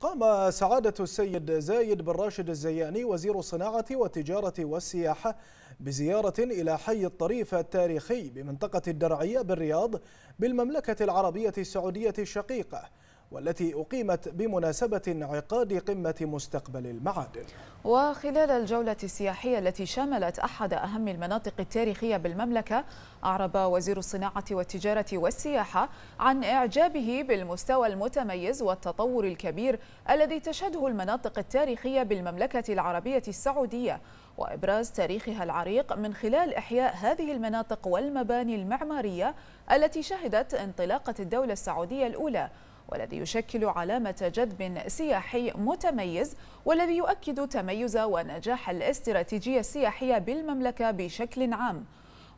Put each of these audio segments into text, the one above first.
قام سعادة السيد زايد بن راشد الزياني وزير الصناعة والتجارة والسياحة بزيارة إلى حي الطريف التاريخي بمنطقة الدرعية بالرياض بالمملكة العربية السعودية الشقيقة والتي أقيمت بمناسبة انعقاد قمة مستقبل المعادن وخلال الجولة السياحية التي شملت أحد أهم المناطق التاريخية بالمملكة أعرب وزير الصناعة والتجارة والسياحة عن إعجابه بالمستوى المتميز والتطور الكبير الذي تشهده المناطق التاريخية بالمملكة العربية السعودية وإبراز تاريخها العريق من خلال إحياء هذه المناطق والمباني المعمارية التي شهدت انطلاقة الدولة السعودية الأولى والذي يشكل علامة جذب سياحي متميز والذي يؤكد تميز ونجاح الاستراتيجية السياحية بالمملكة بشكل عام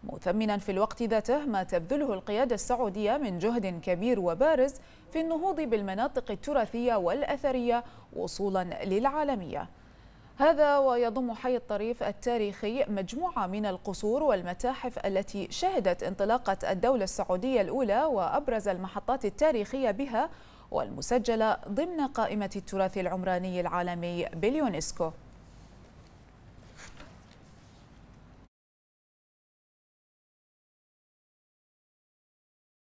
مثمنا في الوقت ذاته ما تبذله القيادة السعودية من جهد كبير وبارز في النهوض بالمناطق التراثية والأثرية وصولا للعالمية هذا ويضم حي الطريف التاريخي مجموعة من القصور والمتاحف التي شهدت انطلاقة الدولة السعودية الأولى وأبرز المحطات التاريخية بها والمسجلة ضمن قائمة التراث العمراني العالمي باليونسكو